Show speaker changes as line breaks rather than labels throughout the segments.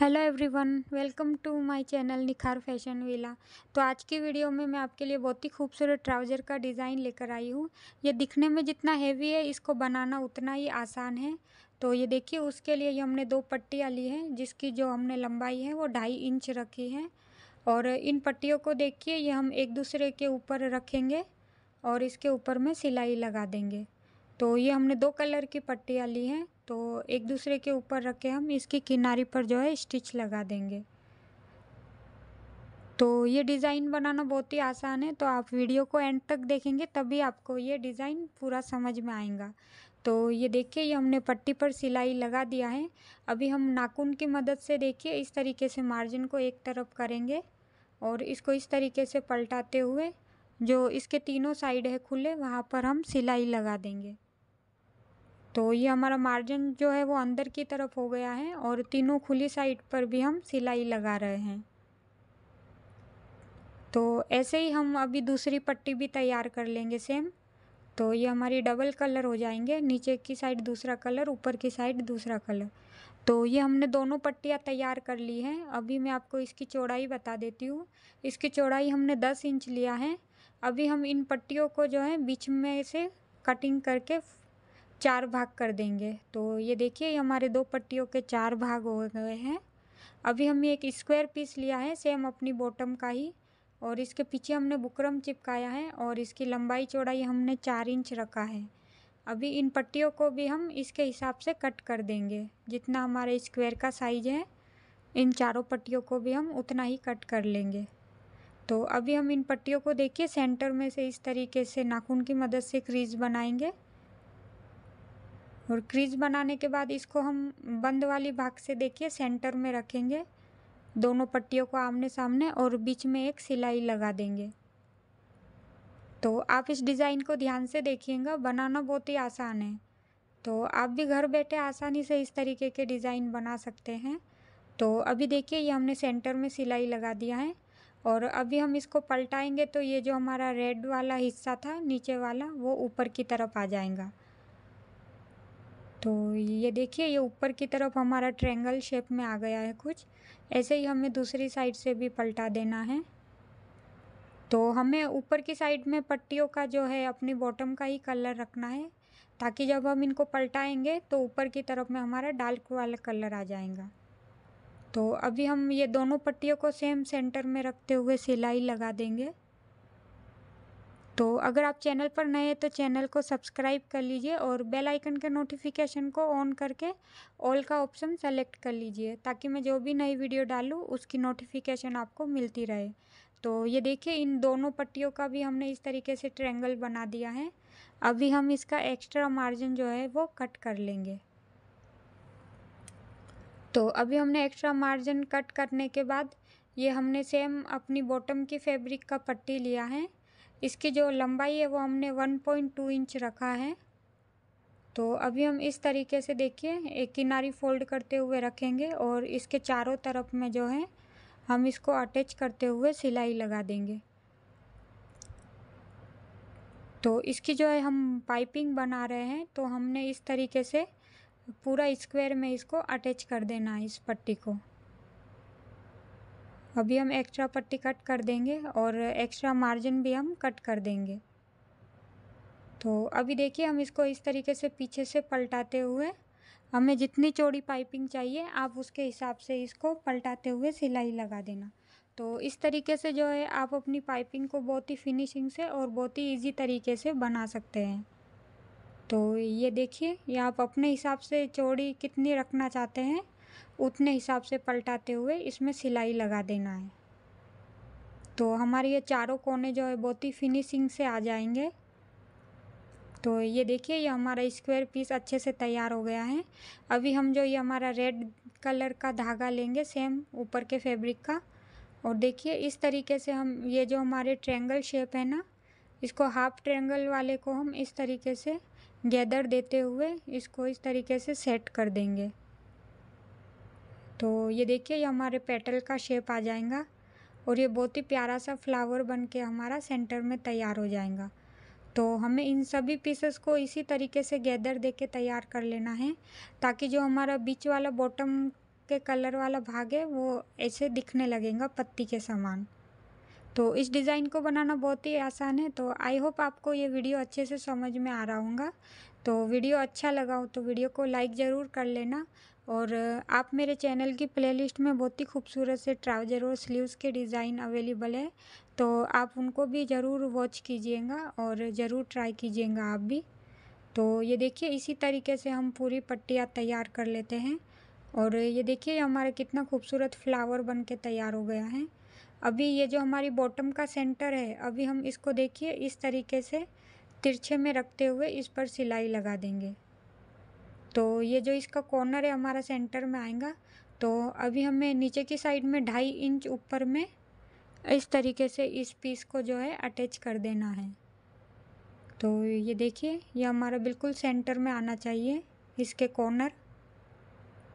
hello everyone welcome to my channel Nikhar Fashion Villa तो आज की वीडियो में मैं आपके लिए बहुत ही खूबसूरत ट्राउज़र का डिज़ाइन लेकर आई हूँ ये दिखने में जितना हेवी है इसको बनाना उतना ही आसान है तो ये देखिए उसके लिए ये हमने दो पट्टियाँ ली हैं जिसकी जो हमने लंबाई है वो ढाई इंच रखी है और इन पट्टियों को देखिए ये हम एक दूसरे के ऊपर रखेंगे और इसके ऊपर में सिलाई लगा देंगे तो ये हमने दो कलर की पट्टियाँ ली हैं तो एक दूसरे के ऊपर रख के हम इसकी किनारी पर जो है स्टिच लगा देंगे तो ये डिज़ाइन बनाना बहुत ही आसान है तो आप वीडियो को एंड तक देखेंगे तभी आपको ये डिज़ाइन पूरा समझ में आएगा तो ये देखिए ये हमने पट्टी पर सिलाई लगा दिया है अभी हम नाखून की मदद से देखिए इस तरीके से मार्जिन को एक तरफ करेंगे और इसको इस तरीके से पलटाते हुए जो इसके तीनों साइड है खुले वहाँ पर हम सिलाई लगा देंगे तो ये हमारा मार्जिन जो है वो अंदर की तरफ हो गया है और तीनों खुली साइड पर भी हम सिलाई लगा रहे हैं तो ऐसे ही हम अभी दूसरी पट्टी भी तैयार कर लेंगे सेम तो ये हमारी डबल कलर हो जाएंगे नीचे की साइड दूसरा कलर ऊपर की साइड दूसरा कलर तो ये हमने दोनों पट्टियाँ तैयार कर ली हैं अभी मैं आपको इसकी चौड़ाई बता देती हूँ इसकी चौड़ाई हमने दस इंच लिया है अभी हम इन पट्टियों को जो है बीच में से कटिंग करके चार भाग कर देंगे तो ये देखिए ये हमारे दो पट्टियों के चार भाग हो गए हैं अभी हमने एक स्क्वायर पीस लिया है सेम अपनी बॉटम का ही और इसके पीछे हमने बुकरम चिपकाया है और इसकी लंबाई चौड़ाई हमने चार इंच रखा है अभी इन पट्टियों को भी हम इसके हिसाब से कट कर देंगे जितना हमारे स्क्वायर का साइज है इन चारों पट्टियों को भी हम उतना ही कट कर लेंगे तो अभी हम इन पट्टियों को देखिए सेंटर में से इस तरीके से नाखून की मदद से क्रीज बनाएंगे और क्रीज बनाने के बाद इसको हम बंद वाली भाग से देखिए सेंटर में रखेंगे दोनों पट्टियों को आमने सामने और बीच में एक सिलाई लगा देंगे तो आप इस डिज़ाइन को ध्यान से देखिएगा बनाना बहुत ही आसान है तो आप भी घर बैठे आसानी से इस तरीके के डिज़ाइन बना सकते हैं तो अभी देखिए ये हमने सेंटर में सिलाई लगा दिया है और अभी हम इसको पलटाएंगे तो ये जो हमारा रेड वाला हिस्सा था नीचे वाला वो ऊपर की तरफ आ जाएगा तो ये देखिए ये ऊपर की तरफ हमारा ट्रेंगल शेप में आ गया है कुछ ऐसे ही हमें दूसरी साइड से भी पलटा देना है तो हमें ऊपर की साइड में पट्टियों का जो है अपनी बॉटम का ही कलर रखना है ताकि जब हम इनको पलटाएंगे तो ऊपर की तरफ में हमारा डार्क वाला कलर आ जाएगा तो अभी हम ये दोनों पट्टियों को सेम सेंटर में रखते हुए सिलाई लगा देंगे तो अगर आप चैनल पर नए हैं तो चैनल को सब्सक्राइब कर लीजिए और बेल आइकन के नोटिफिकेशन को ऑन करके ऑल का ऑप्शन सेलेक्ट कर लीजिए ताकि मैं जो भी नई वीडियो डालूँ उसकी नोटिफिकेशन आपको मिलती रहे तो ये देखिए इन दोनों पट्टियों का भी हमने इस तरीके से ट्रेंगल बना दिया है अभी हम इसका एक्स्ट्रा मार्जिन जो है वो कट कर लेंगे तो अभी हमने एक्स्ट्रा मार्जिन कट करने के बाद ये हमने सेम अपनी बॉटम की फैब्रिक का पट्टी लिया है इसकी जो लंबाई है वो हमने 1.2 इंच रखा है तो अभी हम इस तरीके से देखिए एक किनारी फोल्ड करते हुए रखेंगे और इसके चारों तरफ में जो है हम इसको अटैच करते हुए सिलाई लगा देंगे तो इसकी जो है हम पाइपिंग बना रहे हैं तो हमने इस तरीके से पूरा स्क्वायर में इसको अटैच कर देना है इस पट्टी को अभी हम एक्स्ट्रा पट्टी कट कर देंगे और एक्स्ट्रा मार्जिन भी हम कट कर देंगे तो अभी देखिए हम इसको इस तरीके से पीछे से पलटाते हुए हमें जितनी चौड़ी पाइपिंग चाहिए आप उसके हिसाब से इसको पलटाते हुए सिलाई लगा देना तो इस तरीके से जो है आप अपनी पाइपिंग को बहुत ही फिनिशिंग से और बहुत ही इजी तरीके से बना सकते हैं तो ये देखिए ये आप अपने हिसाब से चौड़ी कितनी रखना चाहते हैं उतने हिसाब से पलटाते हुए इसमें सिलाई लगा देना है तो हमारे ये चारों कोने जो है बहुत ही फिनिशिंग से आ जाएंगे तो ये देखिए ये हमारा स्क्वायर पीस अच्छे से तैयार हो गया है अभी हम जो ये हमारा रेड कलर का धागा लेंगे सेम ऊपर के फैब्रिक का और देखिए इस तरीके से हम ये जो हमारे ट्रेंगल शेप है ना इसको हाफ ट्रेंगल वाले को हम इस तरीके से गैदर देते हुए इसको इस तरीके से सेट कर देंगे तो ये देखिए ये हमारे पेटल का शेप आ जाएगा और ये बहुत ही प्यारा सा फ्लावर बन के हमारा सेंटर में तैयार हो जाएगा तो हमें इन सभी पीसेस को इसी तरीके से गैदर दे के तैयार कर लेना है ताकि जो हमारा बीच वाला बॉटम के कलर वाला भाग है वो ऐसे दिखने लगेगा पत्ती के समान तो इस डिज़ाइन को बनाना बहुत ही आसान है तो आई होप आपको ये वीडियो अच्छे से समझ में आ रहा होगा तो वीडियो अच्छा लगा हो तो वीडियो को लाइक ज़रूर कर लेना और आप मेरे चैनल की प्लेलिस्ट में बहुत ही खूबसूरत से ट्राउज़र और स्लीव्स के डिज़ाइन अवेलेबल है तो आप उनको भी ज़रूर वॉच कीजिएगा और ज़रूर ट्राई कीजिएगा आप भी तो ये देखिए इसी तरीके से हम पूरी पट्टियाँ तैयार कर लेते हैं और ये देखिए हमारा कितना खूबसूरत फ्लावर बन के तैयार हो गया है अभी ये जो हमारी बॉटम का सेंटर है अभी हम इसको देखिए इस तरीके से तिरछे में रखते हुए इस पर सिलाई लगा देंगे तो ये जो इसका कॉर्नर है हमारा सेंटर में आएगा तो अभी हमें नीचे की साइड में ढाई इंच ऊपर में इस तरीके से इस पीस को जो है अटैच कर देना है तो ये देखिए ये हमारा बिल्कुल सेंटर में आना चाहिए इसके कॉर्नर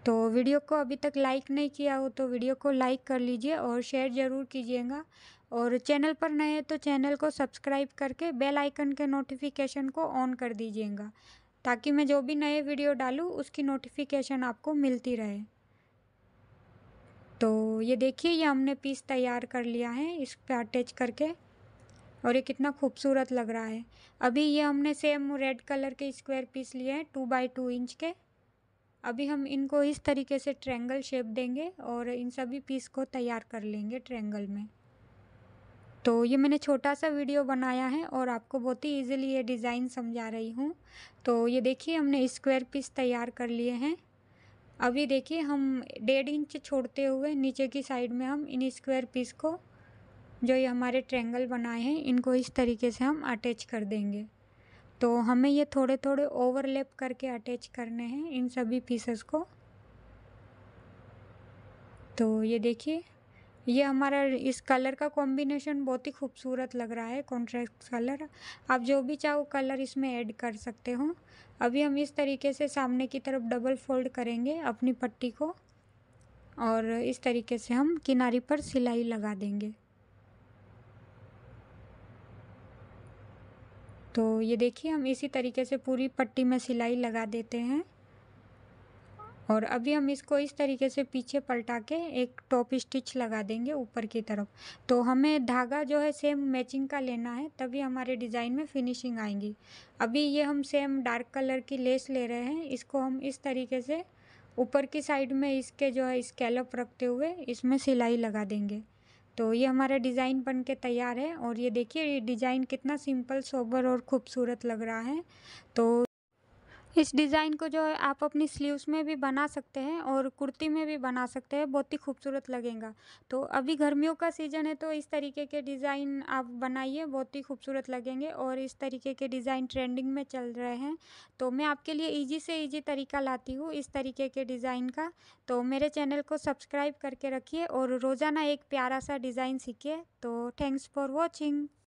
तो वीडियो को अभी तक लाइक नहीं किया हो तो वीडियो को लाइक कर लीजिए और शेयर ज़रूर कीजिएगा और चैनल पर नए हैं तो चैनल को सब्सक्राइब करके बेल आइकन के नोटिफिकेशन को ऑन कर दीजिएगा ताकि मैं जो भी नए वीडियो डालूँ उसकी नोटिफिकेशन आपको मिलती रहे तो ये देखिए ये हमने पीस तैयार कर लिया है इस पर अटैच करके और ये कितना खूबसूरत लग रहा है अभी ये हमने सेम रेड कलर के स्क्वायर पीस लिए हैं टू बाई टू इंच के अभी हम इनको इस तरीके से ट्रैंगल शेप देंगे और इन सभी पीस को तैयार कर लेंगे ट्रैंगल में तो ये मैंने छोटा सा वीडियो बनाया है और आपको बहुत ही इजीली ये डिज़ाइन समझा रही हूँ तो ये देखिए हमने स्क्वायर पीस तैयार कर लिए हैं अभी देखिए हम डेढ़ इंच छोड़ते हुए नीचे की साइड में हम इन स्क्वायर पीस को जो ये हमारे ट्रेंगल बनाए हैं इनको इस तरीके से हम अटैच कर देंगे तो हमें ये थोड़े थोड़े ओवरलैप करके अटैच करने हैं इन सभी पीसेस को तो ये देखिए ये हमारा इस कलर का कॉम्बिनेशन बहुत ही खूबसूरत लग रहा है कॉन्ट्रास्ट कलर आप जो भी चाहो कलर इसमें ऐड कर सकते हो अभी हम इस तरीके से सामने की तरफ डबल फोल्ड करेंगे अपनी पट्टी को और इस तरीके से हम किनारी पर सिलाई लगा देंगे तो ये देखिए हम इसी तरीके से पूरी पट्टी में सिलाई लगा देते हैं और अभी हम इसको इस तरीके से पीछे पलटा के एक टॉप स्टिच लगा देंगे ऊपर की तरफ तो हमें धागा जो है सेम मैचिंग का लेना है तभी हमारे डिज़ाइन में फिनिशिंग आएंगी अभी ये हम सेम डार्क कलर की लेस ले रहे हैं इसको हम इस तरीके से ऊपर की साइड में इसके जो है स्केलप रखते हुए इसमें सिलाई लगा देंगे तो ये हमारा डिज़ाइन बन के तैयार है और ये देखिए ये डिज़ाइन कितना सिंपल सोबर और खूबसूरत लग रहा है तो इस डिज़ाइन को जो है आप अपनी स्लीव्स में भी बना सकते हैं और कुर्ती में भी बना सकते हैं बहुत ही खूबसूरत लगेगा तो अभी गर्मियों का सीज़न है तो इस तरीके के डिज़ाइन आप बनाइए बहुत ही खूबसूरत लगेंगे और इस तरीके के डिज़ाइन ट्रेंडिंग में चल रहे हैं तो मैं आपके लिए ईजी से ईजी तरीका लाती हूँ इस तरीके के डिज़ाइन का तो मेरे चैनल को सब्सक्राइब करके रखिए और रोज़ाना एक प्यारा सा डिज़ाइन सीखिए तो थैंक्स फॉर वॉचिंग